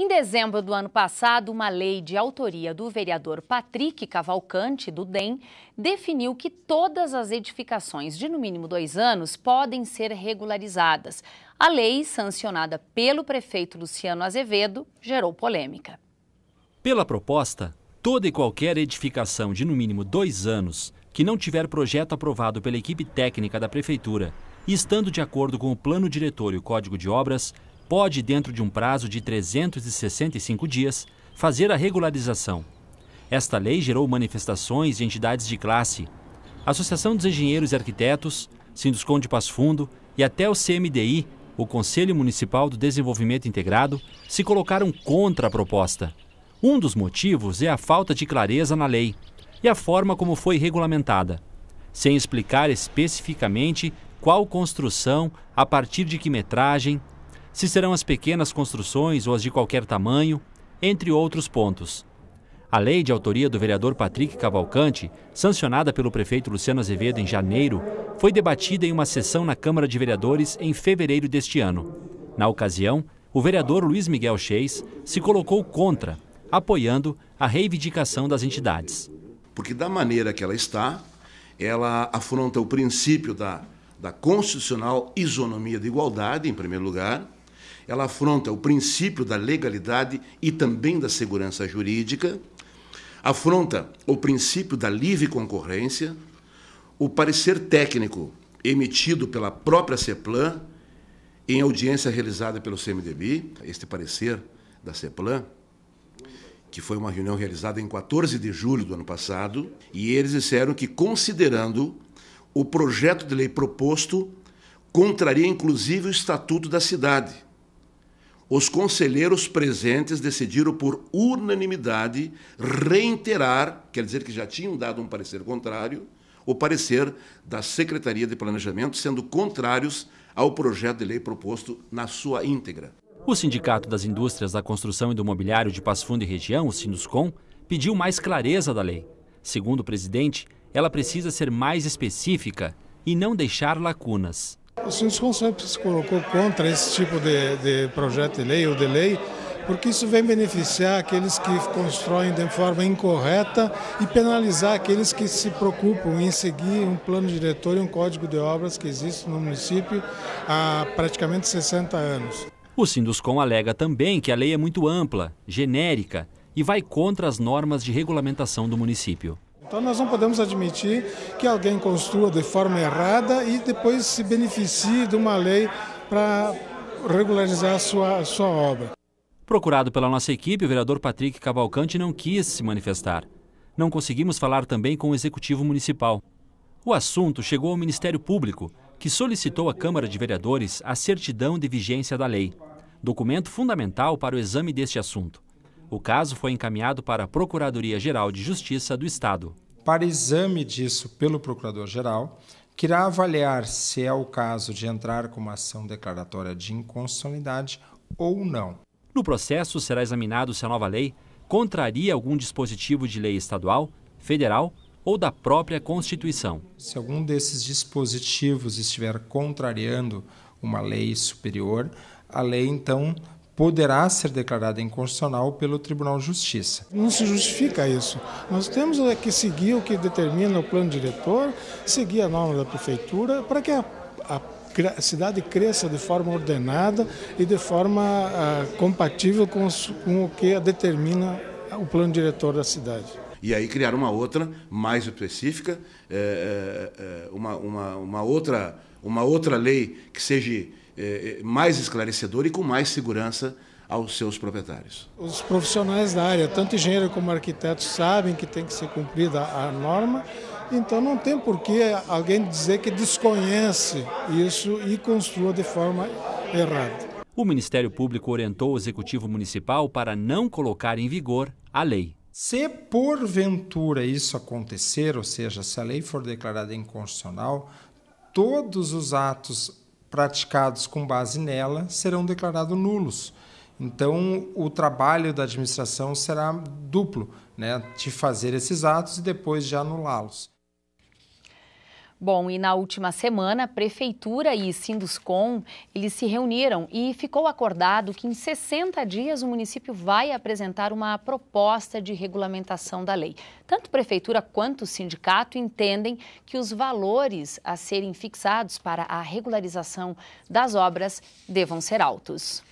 Em dezembro do ano passado, uma lei de autoria do vereador Patrick Cavalcante, do DEM, definiu que todas as edificações de no mínimo dois anos podem ser regularizadas. A lei, sancionada pelo prefeito Luciano Azevedo, gerou polêmica. Pela proposta, toda e qualquer edificação de no mínimo dois anos que não tiver projeto aprovado pela equipe técnica da prefeitura e estando de acordo com o plano diretor e o código de obras, pode, dentro de um prazo de 365 dias, fazer a regularização. Esta lei gerou manifestações de entidades de classe, Associação dos Engenheiros e Arquitetos, Sinduscon de Passo Fundo e até o CMDI, o Conselho Municipal do Desenvolvimento Integrado, se colocaram contra a proposta. Um dos motivos é a falta de clareza na lei e a forma como foi regulamentada, sem explicar especificamente qual construção, a partir de que metragem, se serão as pequenas construções ou as de qualquer tamanho, entre outros pontos. A lei de autoria do vereador Patrick Cavalcante, sancionada pelo prefeito Luciano Azevedo em janeiro, foi debatida em uma sessão na Câmara de Vereadores em fevereiro deste ano. Na ocasião, o vereador Luiz Miguel Cheis se colocou contra, apoiando a reivindicação das entidades. Porque, da maneira que ela está, ela afronta o princípio da, da constitucional isonomia de igualdade, em primeiro lugar, ela afronta o princípio da legalidade e também da segurança jurídica, afronta o princípio da livre concorrência, o parecer técnico emitido pela própria CEPLAN em audiência realizada pelo CMDB, este parecer da CEPLAN, que foi uma reunião realizada em 14 de julho do ano passado, e eles disseram que, considerando o projeto de lei proposto, contraria inclusive o Estatuto da Cidade, os conselheiros presentes decidiram por unanimidade reiterar, quer dizer que já tinham dado um parecer contrário, o parecer da Secretaria de Planejamento, sendo contrários ao projeto de lei proposto na sua íntegra. O Sindicato das Indústrias da Construção e do Mobiliário de Passo Fundo e Região, o Sinduscom, pediu mais clareza da lei. Segundo o presidente, ela precisa ser mais específica e não deixar lacunas o Sindicato sempre se colocou contra esse tipo de, de projeto de lei ou de lei, porque isso vem beneficiar aqueles que constroem de forma incorreta e penalizar aqueles que se preocupam em seguir um plano diretor e um código de obras que existe no município há praticamente 60 anos. O Sinduscom alega também que a lei é muito ampla, genérica e vai contra as normas de regulamentação do município. Então nós não podemos admitir que alguém construa de forma errada e depois se beneficie de uma lei para regularizar a sua, a sua obra. Procurado pela nossa equipe, o vereador Patrick Cavalcante não quis se manifestar. Não conseguimos falar também com o executivo municipal. O assunto chegou ao Ministério Público, que solicitou à Câmara de Vereadores a certidão de vigência da lei, documento fundamental para o exame deste assunto. O caso foi encaminhado para a Procuradoria-Geral de Justiça do Estado. Para exame disso pelo Procurador-Geral, que irá avaliar se é o caso de entrar com uma ação declaratória de inconstitucionalidade ou não. No processo, será examinado se a nova lei contraria algum dispositivo de lei estadual, federal ou da própria Constituição. Se algum desses dispositivos estiver contrariando uma lei superior, a lei então poderá ser declarada inconstitucional pelo Tribunal de Justiça. Não se justifica isso. Nós temos é que seguir o que determina o plano diretor, seguir a norma da prefeitura para que a, a cidade cresça de forma ordenada e de forma ah, compatível com, os, com, o que determina o plano diretor da cidade. E aí criar uma outra mais específica, é, é, uma, uma, uma, outra, uma outra lei que seja é, é, mais esclarecedor e com mais segurança aos seus proprietários. Os profissionais da área, tanto engenheiro como arquiteto, sabem que tem que ser cumprida a norma, então não tem por que alguém dizer que desconhece isso e construa de forma errada. O Ministério Público orientou o Executivo Municipal para não colocar em vigor a lei. Se porventura isso acontecer, ou seja, se a lei for declarada inconstitucional, todos os atos praticados com base nela serão declarados nulos. Então, o trabalho da administração será duplo, né? de fazer esses atos e depois de anulá-los. Bom, e na última semana, a Prefeitura e Sinduscom, eles se reuniram e ficou acordado que em 60 dias o município vai apresentar uma proposta de regulamentação da lei. Tanto Prefeitura quanto o sindicato entendem que os valores a serem fixados para a regularização das obras devam ser altos.